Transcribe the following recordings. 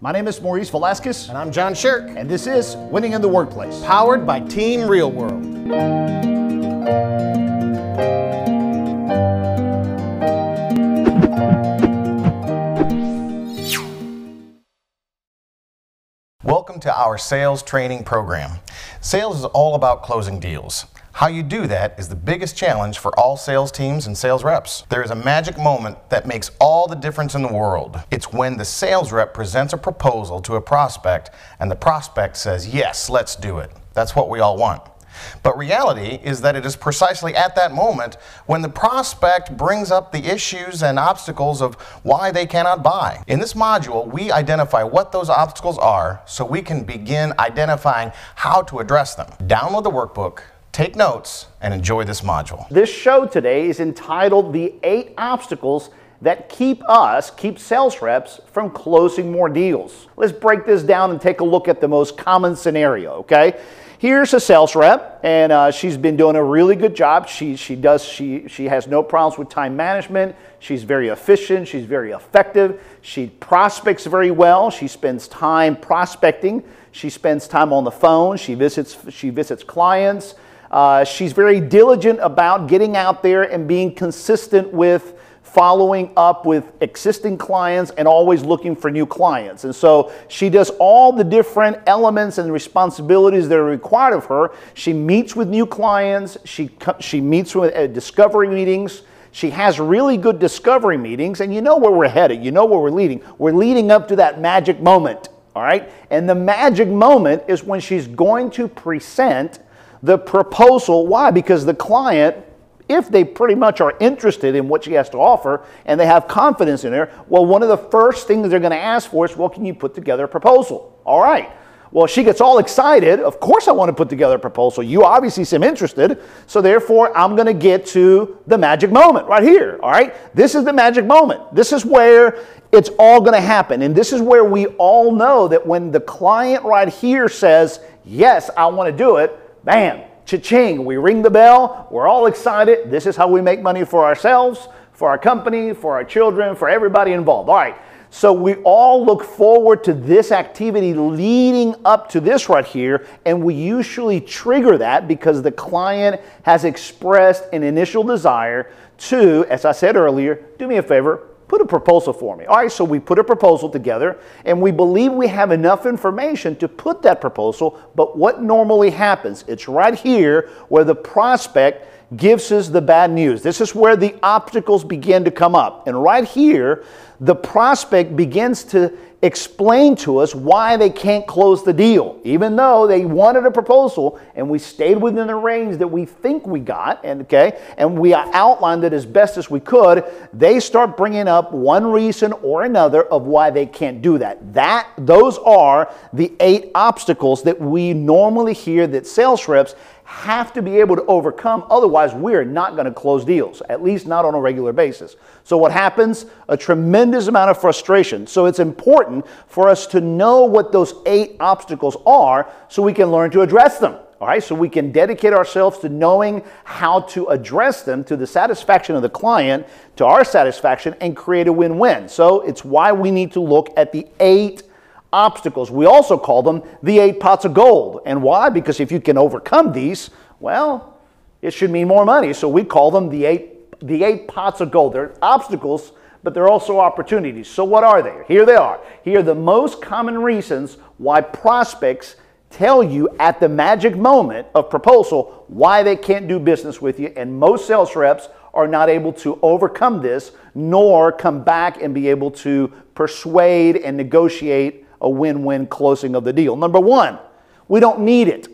My name is Maurice Velasquez. And I'm John Shirk. And this is Winning in the Workplace, powered by Team Real World. Welcome to our sales training program. Sales is all about closing deals. How you do that is the biggest challenge for all sales teams and sales reps. There is a magic moment that makes all the difference in the world. It's when the sales rep presents a proposal to a prospect and the prospect says, Yes, let's do it. That's what we all want. But reality is that it is precisely at that moment when the prospect brings up the issues and obstacles of why they cannot buy. In this module, we identify what those obstacles are so we can begin identifying how to address them. Download the workbook Take notes and enjoy this module. This show today is entitled The Eight Obstacles That Keep Us, Keep Sales Reps from Closing More Deals. Let's break this down and take a look at the most common scenario, okay? Here's a sales rep, and uh, she's been doing a really good job. She, she, does, she, she has no problems with time management. She's very efficient. She's very effective. She prospects very well. She spends time prospecting. She spends time on the phone. She visits, she visits clients. Uh, she's very diligent about getting out there and being consistent with following up with existing clients and always looking for new clients. And so she does all the different elements and responsibilities that are required of her. She meets with new clients, she, she meets with uh, discovery meetings. She has really good discovery meetings, and you know where we're headed. You know where we're leading. We're leading up to that magic moment, all right? And the magic moment is when she's going to present the proposal. Why? Because the client, if they pretty much are interested in what she has to offer and they have confidence in her, well, one of the first things they're going to ask for is, well, can you put together a proposal? All right. Well, she gets all excited. Of course, I want to put together a proposal. You obviously seem interested. So, therefore, I'm going to get to the magic moment right here. All right. This is the magic moment. This is where it's all going to happen. And this is where we all know that when the client right here says, Yes, I want to do it, bam, cha-ching, we ring the bell, we're all excited. This is how we make money for ourselves, for our company, for our children, for everybody involved. All right. So we all look forward to this activity leading up to this right here, and we usually trigger that because the client has expressed an initial desire to, as I said earlier, do me a favor, put a proposal for me. All right, so we put a proposal together and we believe we have enough information to put that proposal, but what normally happens? It's right here where the prospect gives us the bad news. This is where the obstacles begin to come up. And right here, the prospect begins to explain to us why they can't close the deal, even though they wanted a proposal and we stayed within the range that we think we got, and okay, and we outlined it as best as we could. They start bringing up one reason or another of why they can't do that. That those are the eight obstacles that we normally hear that sales reps have to be able to overcome. Otherwise, we're not going to close deals, at least not on a regular basis. So, what happens? A tremendous amount of frustration. So, it's important for us to know what those eight obstacles are so we can learn to address them. All right, so we can dedicate ourselves to knowing how to address them to the satisfaction of the client, to our satisfaction, and create a win win. So, it's why we need to look at the eight obstacles. We also call them the eight pots of gold. And why? Because if you can overcome these, well, it should mean more money. So we call them the eight, the eight pots of gold. They're obstacles, but they're also opportunities. So what are they? Here they are. Here are the most common reasons why prospects tell you at the magic moment of proposal why they can't do business with you. And most sales reps are not able to overcome this nor come back and be able to persuade and negotiate a win win closing of the deal. Number one, we don't need it.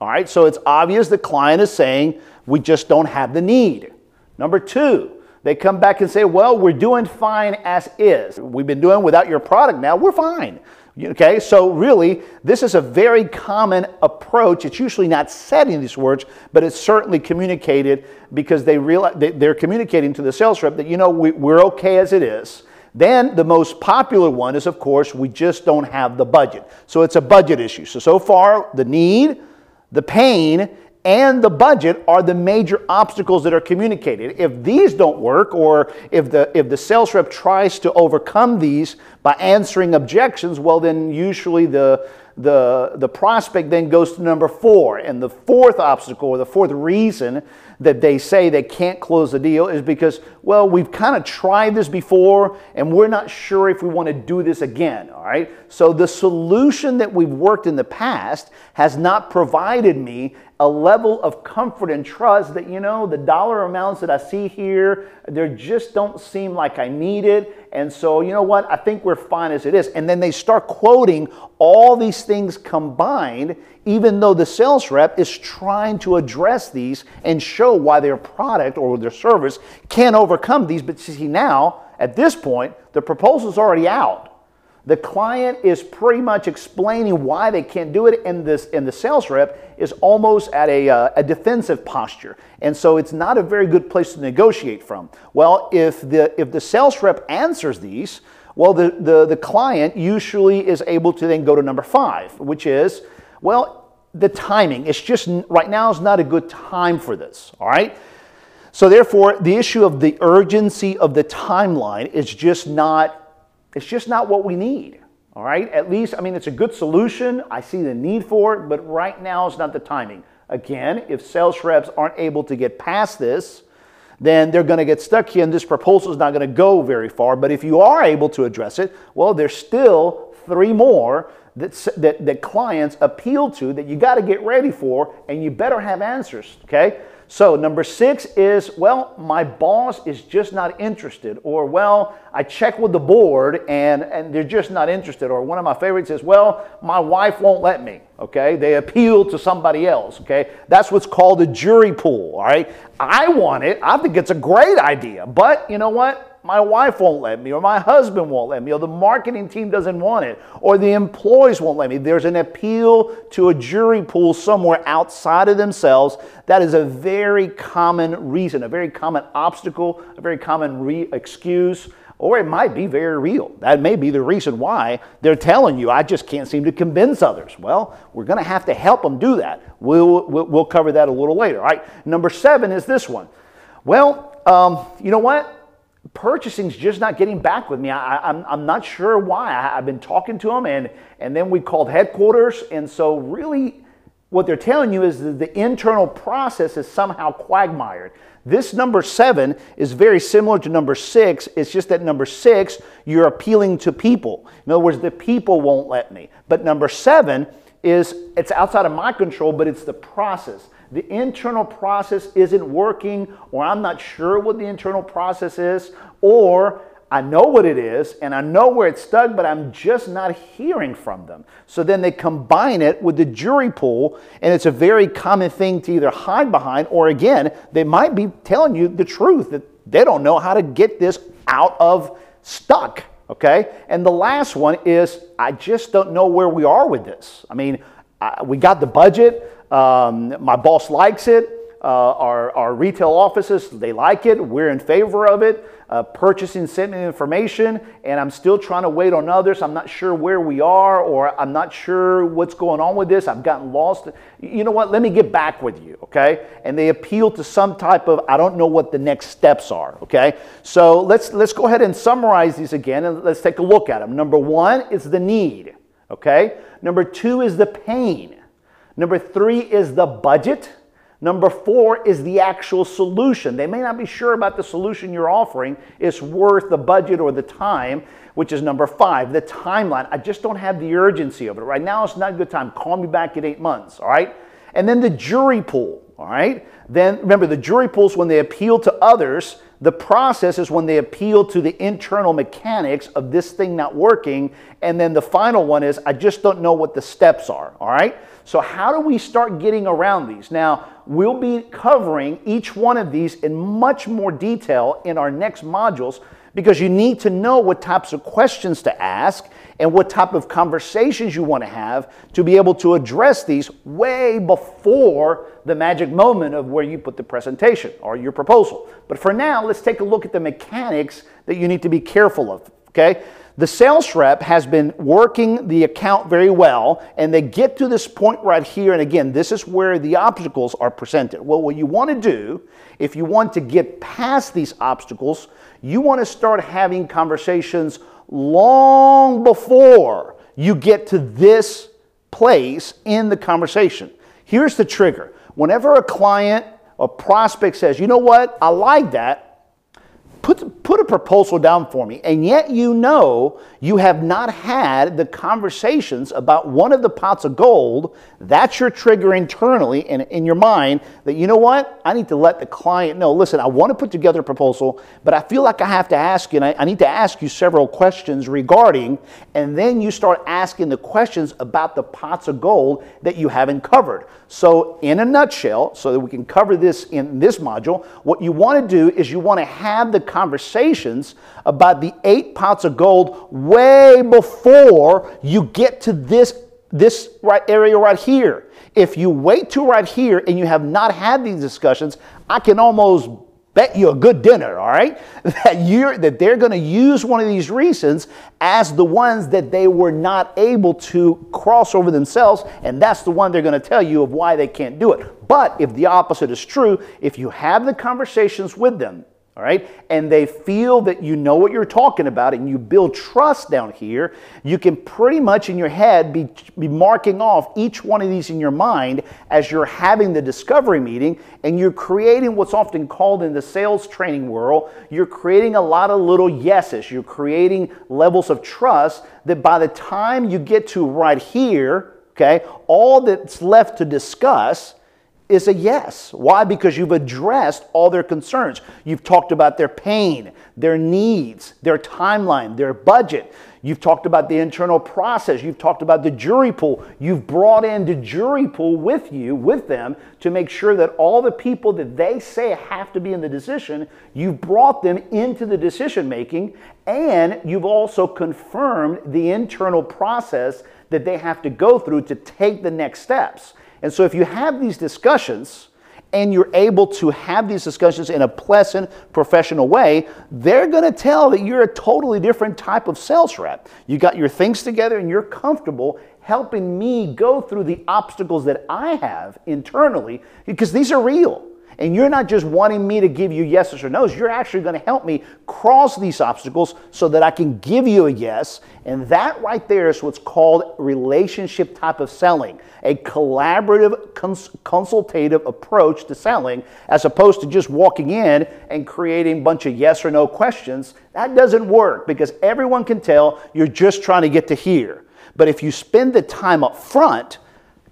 All right, so it's obvious the client is saying we just don't have the need. Number two, they come back and say, well, we're doing fine as is. We've been doing without your product now, we're fine. Okay, so really, this is a very common approach. It's usually not said in these words, but it's certainly communicated because they realize they're communicating to the sales rep that, you know, we, are okay as it is. Then the most popular one is, of course, we just don't have the budget. So it's a budget issue. So, so far, the need, the pain, and the budget are the major obstacles that are communicated. If these don't work, or if the, if the sales rep tries to overcome these by answering objections, well, then usually the, the, the prospect then goes to number four. And the fourth obstacle, or the fourth reason that they say they can't close the deal is because, well, we've kind of tried this before and we're not sure if we want to do this again, all right? So the solution that we've worked in the past has not provided me a level of comfort and trust that, you know, the dollar amounts that I see here, they just don't seem like I need it. And so, you know what? I think we're fine as it is. And then they start quoting all these things combined, even though the sales rep is trying to address these and show why their product or their service can overcome these. But see, now, at this point, the proposal's already out. The client is pretty much explaining why they can't do it, and this and the sales rep is almost at a, uh, a defensive posture, and so it's not a very good place to negotiate from. Well, if the if the sales rep answers these, well, the the, the client usually is able to then go to number five, which is, well, the timing. It's just right now is not a good time for this. All right. So therefore, the issue of the urgency of the timeline is just not it's just not what we need. All right. At least, I mean, it's a good solution. I see the need for it, but right now is not the timing. Again, if sales reps aren't able to get past this, then they're going to get stuck here and this proposal is not going to go very far. But if you are able to address it, well, there's still three more that, that, that clients appeal to that you got to get ready for and you better have answers. Okay. So, number six is, well, my boss is just not interested. Or, well, I check with the board and, and they're just not interested. Or, one of my favorites is, well, my wife won't let me. Okay. They appeal to somebody else. Okay. That's what's called a jury pool. All right. I want it. I think it's a great idea. But you know what? my wife won't let me, or my husband won't let me, or the marketing team doesn't want it, or the employees won't let me. There's an appeal to a jury pool somewhere outside of themselves. That is a very common reason, a very common obstacle, a very common re- excuse, or it might be very real. That may be the reason why they're telling you, I just can't seem to convince others. Well, we're going to have to help them do that. We'll, we'll, we'll cover that a little later. All right, number seven is this one. Well, um, you know what? purchasing's just not getting back with me. I, am I'm, I'm not sure why. I, have been talking to them, and, and then we called headquarters. And so, really, what they're telling you is that the internal process is somehow quagmired. This number seven is very similar to number six. It's just that number six, you're appealing to people. In other words, the people won't let me. But number seven is it's outside of my control, but it's the process the internal process isn't working, or I'm not sure what the internal process is, or I know what it is and I know where it's stuck, but I'm just not hearing from them. So then they combine it with the jury pool, and it's a very common thing to either hide behind, or again, they might be telling you the truth that they don't know how to get this out of stuck. Okay? And the last one is I just don't know where we are with this. I mean, I, uh, we got the budget. Um, my boss likes it. Uh, our, our retail offices, they like it. We're in favor of it. Uh, purchasing sent me information, and I'm still trying to wait on others. I'm not sure where we are, or I'm not sure what's going on with this. I've gotten lost. You know what? Let me get back with you, okay? And they appeal to some type of I don't know what the next steps are, okay? So let's let's go ahead and summarize these again, and let's take a look at them. Number one is the need, okay? Number two is the pain. Number three is the budget. Number four is the actual solution. They may not be sure about the solution you're offering. It's worth the budget or the time, which is number five, the timeline. I just don't have the urgency of it. Right now, it's not a good time. Call me back in eight months, all right? And then the jury pool, all right? Then remember, the jury pool is when they appeal to others the process is when they appeal to the internal mechanics of this thing not working. And then the final one is, I just don't know what the steps are. All right. So, how do we start getting around these? Now, we'll be covering each one of these in much more detail in our next modules because you need to know what types of questions to ask and what type of conversations you want to have to be able to address these way before the magic moment of where you put the presentation or your proposal. But for now, let's take a look at the mechanics that you need to be careful of, okay? The sales rep has been working the account very well, and they get to this point right here. And again, this is where the obstacles are presented. Well, what you want to do, if you want to get past these obstacles, you want to start having conversations long before you get to this place in the conversation. Here's the trigger whenever a client a prospect says, you know what, I like that, put, put a proposal down for me. And yet you know you have not had the conversations about one of the pots of gold. That's your trigger internally and in your mind that, you know what? I need to let the client know, listen, I want to put together a proposal, but I feel like I have to ask you, and I, I need to ask you several questions regarding, and then you start asking the questions about the pots of gold that you haven't covered. So in a nutshell, so that we can cover this in this module, what you want to do is you want to have the conversations about the eight pots of gold way before you get to this, this right area right here. If you wait to right here and you have not had these discussions, I can almost bet you a good dinner, all right? That you're that they're going to use one of these reasons as the ones that they were not able to cross over themselves, and that's the one they're going to tell you of why they can't do it. But if the opposite is true, if you have the conversations with them, all right? And they feel that you know what you're talking about and you build trust down here, you can pretty much in your head be, be marking off each one of these in your mind as you're having the discovery meeting and you're creating what's often called in the sales training world, you're creating a lot of little yeses. You're creating levels of trust that by the time you get to right here, okay, all that's left to discuss is a yes. Why? Because you've addressed all their concerns. You've talked about their pain, their needs, their timeline, their budget. You've talked about the internal process. You've talked about the jury pool. You've brought in the jury pool with you, with them, to make sure that all the people that they say have to be in the decision, you've brought them into the decision making, and you've also confirmed the internal process that they have to go through to take the next steps. And so if you have these discussions and you're able to have these discussions in a pleasant, professional way, they're going to tell that you're a totally different type of sales rep. You got your things together and you're comfortable helping me go through the obstacles that I have internally because these are real. And you're not just wanting me to give you yeses or nos, you're actually going to help me cross these obstacles so that I can give you a yes. And that right there is what's called relationship type of selling, a collaborative, cons- consultative approach to selling, as opposed to just walking in and creating a bunch of yes or no questions. That doesn't work because everyone can tell you're just trying to get to here. But if you spend the time up front,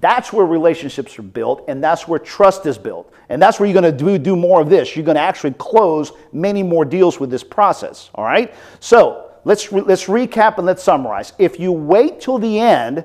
that's where relationships are built and that's where trust is built. And that's where you're going to do, do more of this. You're going to actually close many more deals with this process. All right. So let's, re let's recap and let's summarize. If you wait till the end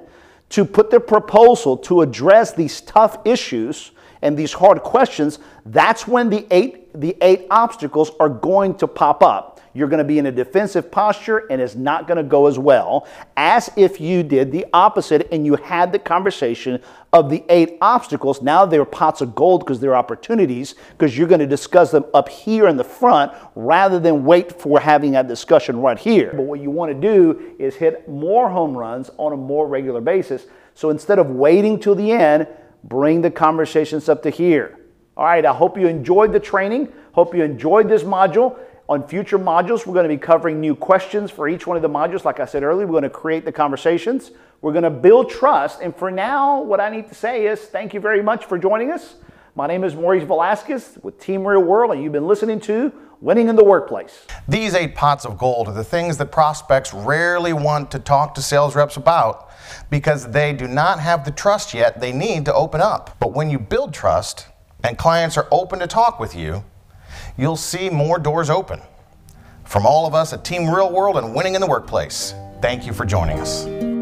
to put the proposal to address these tough issues, and these hard questions, that's when the eight, the eight obstacles are going to pop up. You're going to be in a defensive posture and it's not going to go as well as if you did the opposite and you had the conversation of the eight obstacles. Now they're pots of gold because they're opportunities because you're going to discuss them up here in the front rather than wait for having that discussion right here. But what you want to do is hit more home runs on a more regular basis. So instead of waiting till the end, Bring the conversations up to here. All right, I hope you enjoyed the training. Hope you enjoyed this module. On future modules, we're going to be covering new questions for each one of the modules. Like I said earlier, we're going to create the conversations. We're going to build trust. And for now, what I need to say is thank you very much for joining us. My name is Maurice Velasquez with Team Real World, and you've been listening to winning in the workplace. These eight pots of gold are the things that prospects rarely want to talk to sales reps about because they do not have the trust yet they need to open up. But when you build trust and clients are open to talk with you, you'll see more doors open. From all of us at Team Real World and Winning in the Workplace, thank you for joining us.